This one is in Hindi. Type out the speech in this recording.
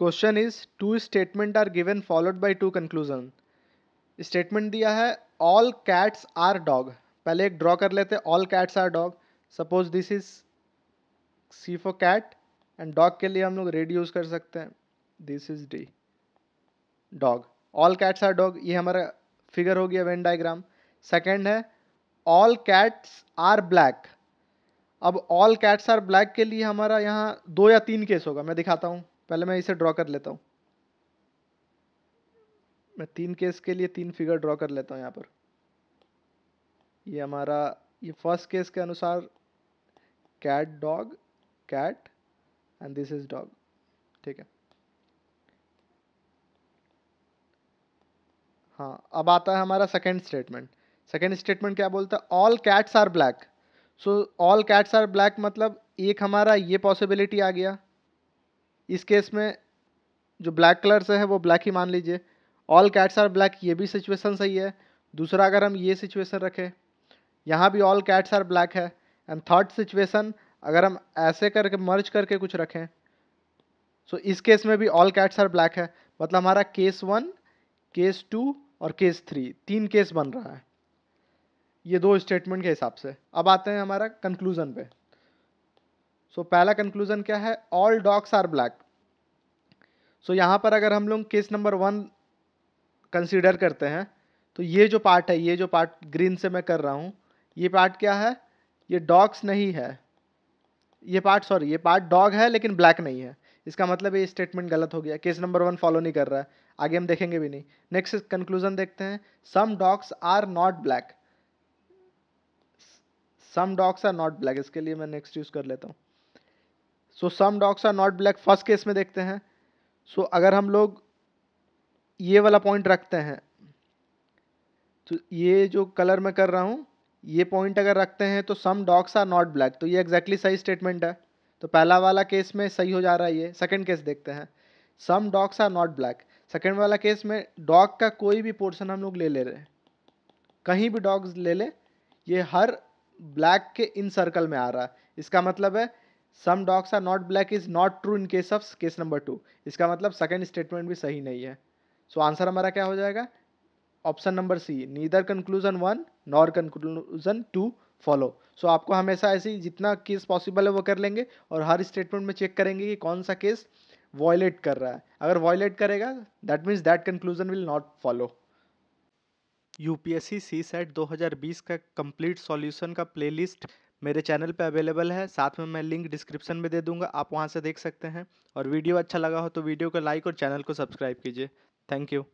question is two statement are given followed by two conclusion statement दिया है ऑल कैट्स आर डॉग पहले एक ड्रॉ कर लेते all cats are dog suppose this is C for cat and dog के लिए हम लोग रेड यूज़ कर सकते हैं this is D dog all cats are dog ये हमारा फिगर हो गया वेन डायग्राम सेकेंड है ऑल कैट्स आर ब्लैक अब ऑल कैट्स आर ब्लैक के लिए हमारा यहाँ दो या तीन केस होगा मैं दिखाता हूँ पहले मैं इसे ड्रॉ कर लेता हूँ मैं तीन केस के लिए तीन फिगर ड्रॉ कर लेता हूँ यहाँ पर ये हमारा ये फर्स्ट केस के अनुसार cat dog cat and this is dog ठीक है हाँ अब आता है हमारा सेकेंड स्टेटमेंट सेकेंड स्टेटमेंट क्या बोलता है all cats are black so all cats are black मतलब एक हमारा ये पॉसिबिलिटी आ गया इस केस में जो ब्लैक कलर से है वो ब्लैक ही मान लीजिए ऑल कैट्स आर ब्लैक ये भी सिचुएसन सही है दूसरा अगर हम ये सिचुएसन रखें यहाँ भी ऑल कैट्स आर ब्लैक है एंड थर्ड सिचुएसन अगर हम ऐसे करके मर्ज करके कुछ रखें सो so, इस केस में भी ऑल कैट्स आर ब्लैक है मतलब हमारा केस वन केस टू और केस थ्री तीन केस बन रहा है ये दो स्टेटमेंट के हिसाब से अब आते हैं हमारा कंक्लूज़न पे सो so, पहला कंक्लूजन क्या है all dogs are black so यहाँ पर अगर हम लोग केस नंबर वन कंसिडर करते हैं तो ये जो पार्ट है ये जो पार्ट ग्रीन से मैं कर रहा हूँ ये पार्ट क्या है ये डॉग्स नहीं है ये पार्ट सॉरी ये पार्ट डॉग है लेकिन ब्लैक नहीं है इसका मतलब ये स्टेटमेंट गलत हो गया केस नंबर वन फॉलो नहीं कर रहा है आगे हम देखेंगे भी नहीं नेक्स्ट कंक्लूजन देखते हैं some dogs are not black some dogs are not black इसके लिए मैं नेक्स्ट यूज़ कर लेता हूँ so some dogs are not black first case में देखते हैं सो so, अगर हम लोग ये वाला पॉइंट रखते हैं तो ये जो कलर मैं कर रहा हूँ ये पॉइंट अगर रखते हैं तो some dogs are not black तो ये एग्जैक्टली exactly सही स्टेटमेंट है तो पहला वाला केस में सही हो जा रहा है ये सेकेंड केस देखते हैं some dogs are not black second वाला केस में डॉग का कोई भी पोर्सन हम लोग ले ले रहे हैं कहीं भी डॉग्स ले ले ये हर ब्लैक के इन सर्कल में आ रहा है इसका मतलब है some dogs are not black is not true in case of case number two इसका मतलब सेकेंड स्टेटमेंट भी सही नहीं है सो so, आंसर हमारा क्या हो जाएगा option number C neither conclusion one nor conclusion two follow so आपको हमेशा ऐसे जितना केस पॉसिबल है वो कर लेंगे और हर स्टेटमेंट में चेक करेंगे कि कौन सा केस वॉयलेट कर रहा है अगर वॉयलेट करेगा that means that conclusion will not follow U P S C set बीस का कंप्लीट सॉल्यूशन का प्लेलिस्ट मेरे चैनल पे अवेलेबल है साथ में मैं लिंक डिस्क्रिप्शन में दे दूंगा आप वहाँ से देख सकते हैं और वीडियो अच्छा लगा हो तो वीडियो को लाइक और चैनल को सब्सक्राइब कीजिए थैंक यू